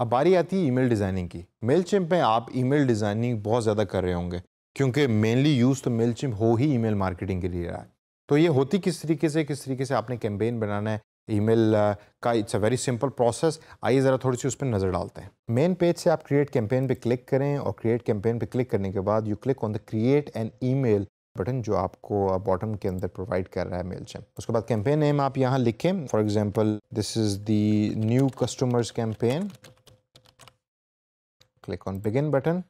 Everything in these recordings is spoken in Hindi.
अब बारी आती है ईमेल डिज़ाइनिंग की मेल चिम्प में आप ईमेल डिज़ाइनिंग बहुत ज़्यादा कर रहे होंगे क्योंकि मेनली यूज़ तो मेल चिम्प हो ही ईमेल मार्केटिंग के लिए रहा है तो ये होती किस तरीके से किस तरीके से आपने कैंपेन बनाना है ईमेल का it's a very simple process आइए ज़रा थोड़ी सी उस पर नज़र डालते हैं मेन पेज से आप क्रिएट कैंपेन पे क्लिक करें और क्रिएट कैंपेन पे क्लिक करने के बाद you click on the create an email button जो आपको बॉटम के अंदर प्रोवाइड कर रहा है मेल चैम उसके बाद कैंपेन नेम आप यहाँ लिखें for example this is the new customers campaign click on begin button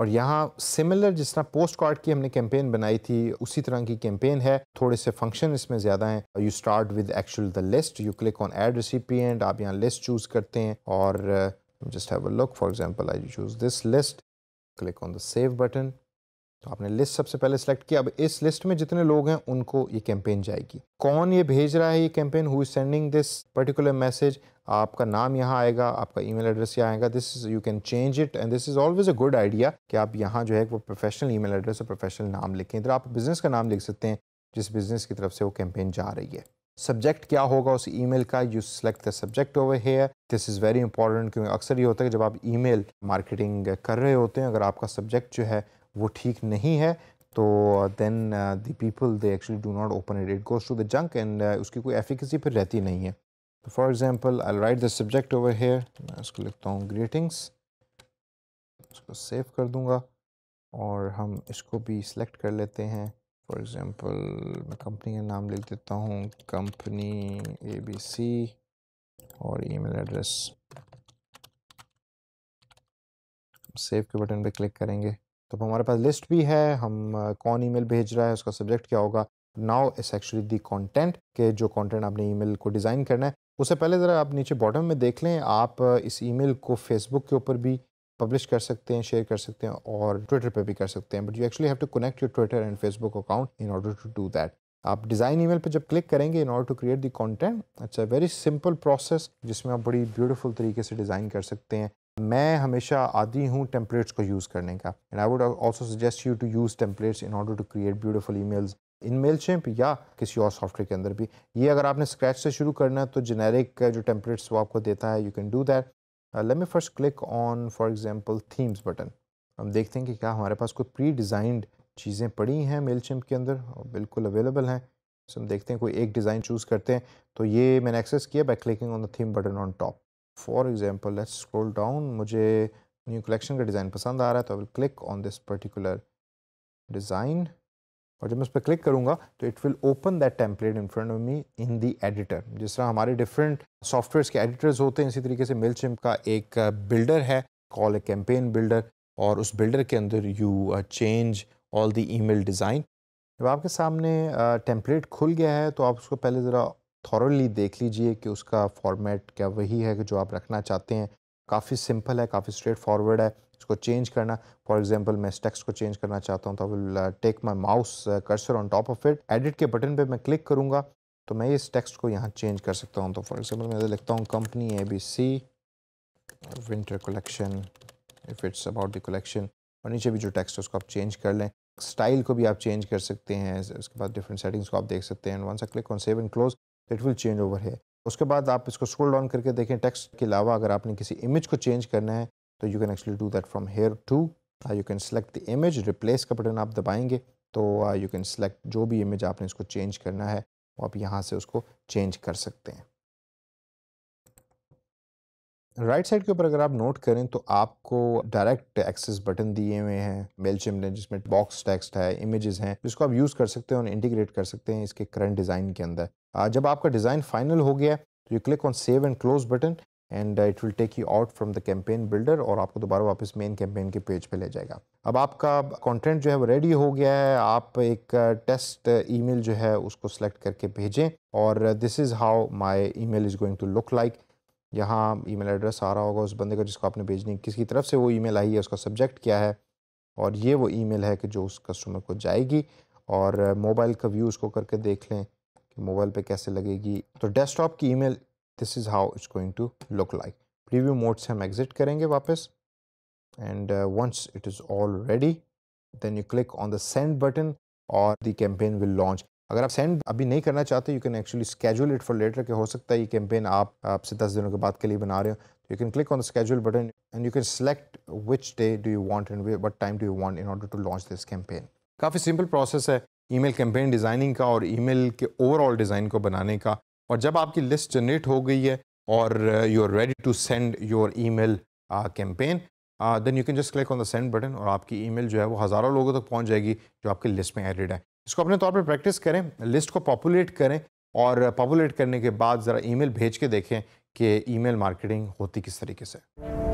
और यहाँ सिमिलर जिस तरह पोस्ट कार्ड की हमने कैंपेन बनाई थी उसी तरह की कैंपेन है थोड़े से फंक्शन इसमें ज़्यादा हैं you start with actual the list you click on add recipe and आप यहाँ लिस्ट चूज़ करते हैं और just have a look for example I choose this list click on the save button तो आपने लिस्ट सबसे पहले सेलेक्ट किया अब इस लिस्ट में जितने लोग हैं उनको ये कैंपेन जाएगी कौन ये भेज रहा है ये campaign who is sending this particular message आपका नाम यहाँ आएगा आपका ईमेल एड्रेस यहाँ आएगा this is you can change it and this is always a good idea कि आप यहाँ जो है वो प्रोफेशनल ईमेल एड्रेस और प्रोफेशनल नाम लिखें इधर आप बिजनेस का नाम लिख सकते हैं जिस बिजनेस की तरफ से वो कैंपेन जा रही है सब्जेक्ट क्या होगा उस ईमेल का you select the subject over here this is very important क्योंकि अक्सर ये होता है कि जब आप ईमेल मार्केटिंग कर रहे होते हैं अगर आपका सब्जेक्ट जो है वो ठीक नहीं है तो then the people they actually do not open it it goes to the junk and उसकी कोई एफिकेसी फिर रहती नहीं है तो for example I write the subject over here मैं उसको लिखता हूँ ग्रीटिंग्स उसको सेव कर दूँगा और हम इसको भी सिलेक्ट कर लेते हैं फॉर एग्ज़ाम्पल मैं कंपनी का नाम लिख देता हूँ कंपनी ए बी सी और ईमेल एड्रेस सेव के बटन पे क्लिक करेंगे तो हमारे पास लिस्ट भी है हम कौन ईमेल भेज रहा है उसका सब्जेक्ट क्या होगा नाउ इस एक्चुअली दी कंटेंट के जो कंटेंट आपने ईमेल को डिज़ाइन करना है उससे पहले ज़रा आप नीचे बॉटम में देख लें आप इस ईमेल को फेसबुक के ऊपर भी पब्लिश कर सकते हैं शेयर कर सकते हैं और ट्विटर पर भी कर सकते हैं but you actually have to connect your Twitter and Facebook account in order to do that आप डिज़ाइन ईमेल पे जब क्लिक करेंगे in order to create the content it's a very simple process जिसमें आप बड़ी ब्यूटीफुल तरीके से डिज़ाइन कर सकते हैं मैं हमेशा आदि हूँ टेम्पलेट्स को यूज़ करने का and I would also suggest you to use templates in order to create beautiful emails in mail shape या किसी और सॉफ्टवेयर के अंदर भी ये अगर आपने स्क्रैच से शुरू करना है तो जेनेरिक जो टेम्पलेट्स वो आपको देता है you can do that let me first click on for example themes button हम देखते हैं कि क्या हमारे पास कोई प्री डिज़ाइंड चीज़ें पड़ी हैं मेल के अंदर और बिल्कुल अवेलेबल हैं हम देखते हैं कोई एक डिज़ाइन चूज़ करते हैं तो ये मैंने एक्सेस किया by clicking on the theme button on top for example let's scroll down मुझे न्यू कलेक्शन का डिज़ाइन पसंद आ रहा है तो I will click on this particular design और जब मैं उस पर क्लिक करूँगा तो it will open that template in front of me in the editor जिस तरह हमारे डिफरेंट सॉफ्टवेयर्स के एडिटर्स होते हैं इसी तरीके से मिल का एक बिल्डर है कॉल ए कैंपेन बिल्डर और उस बिल्डर के अंदर you change all the email design जब आपके सामने टेम्पलेट uh, खुल गया है तो आप उसको पहले ज़रा थॉरली देख लीजिए कि उसका फॉर्मेट क्या वही है कि जो आप रखना चाहते हैं काफ़ी सिंपल है काफ़ी स्ट्रेट फॉरवर्ड है इसको चेंज करना फॉर एग्जाम्पल मैं इस टेक्स्ट को चेंज करना चाहता हूँ तो will take my mouse cursor on top of it edit के बटन पे मैं क्लिक करूँगा तो मैं इस टेक्स्ट को यहाँ चेंज कर सकता हूँ तो फॉर एग्जाम्पल मैं लिखता हूँ company A B C winter collection if it's about the collection और नीचे भी जो टैक्स है उसको आप चेंज कर लें स्टाइल को भी आप चेंज कर सकते हैं उसके बाद डिफरेंट सेटिंग्स को आप देख सकते हैं वन सा click on save and close it will change over है उसके बाद आप इसको स्क्रोल डाउन करके देखें टेक्स्ट के अलावा अगर आपने किसी इमेज को चेंज करना है तो you can actually do that from here to you can select the image replace का बटन आप दबाएंगे तो यू कैन सेलेक्ट जो भी इमेज आपने इसको चेंज करना है वो आप यहाँ से उसको चेंज कर सकते हैं राइट साइड के ऊपर अगर आप नोट करें तो आपको डायरेक्ट एक्सेस बटन दिए हुए हैं मेलचिम ने जिसमें बॉक्स टेक्स्ट है इमेजेस हैं जिसको आप यूज़ कर सकते हैं और इंटीग्रेट कर सकते हैं इसके करंट डिज़ाइन के अंदर जब आपका डिज़ाइन फाइनल हो गया तो you click on save and close button and it will take you out from the campaign builder और आपको दोबारा वापस मेन कैंपेन के पेज पे ले जाएगा अब आपका कंटेंट जो है वो रेडी हो गया है आप एक टेस्ट uh, ईमेल uh, जो है उसको सेलेक्ट करके भेजें और this is how my email is going to look like यहाँ मेल एड्रेस आ रहा होगा उस बंदे का जिसको आपने भेजनी है किसकी तरफ से वो मेल आई है उसका सब्जेक्ट क्या है और ये वो मेल है कि जो उस कस्टमर को जाएगी और मोबाइल का व्यू उसको करके देख लें कि मोबाइल पे कैसे लगेगी तो डेस्कटॉप की email this is how it's going to look like preview mode से हम एग्ज़िट करेंगे वापस and once it is all ready then you click on the send button और द कैंपेन विल लॉन्च अगर आप सेंड अभी नहीं करना चाहते you can actually schedule it for later कि हो सकता है ये कैंपेन आप आपसे दस दिनों के बाद के लिए बना रहे हो तो you can click on the schedule button and you can select which day do you want and what time do you want in order to launch this campaign काफ़ी सिंपल प्रोसेस है ई मेल कैंपेन डिज़ाइनिंग का और ई मेल के ओवरऑल डिज़ाइन को बनाने का और जब आपकी लिस्ट जनरेट हो गई है और you are ready to send your email campaign then you can just click on the send button और आपकी ई मेल जो है वो हज़ारों लोगों तक पहुँच जाएगी जो आपकी लिस्ट में एडिड है इसको अपने तौर पर प्रैक्टिस करें लिस्ट को पॉपुलेट करें और पॉपुलेट करने के बाद ज़रा ईमेल भेज के देखें कि ईमेल मार्केटिंग होती किस तरीके से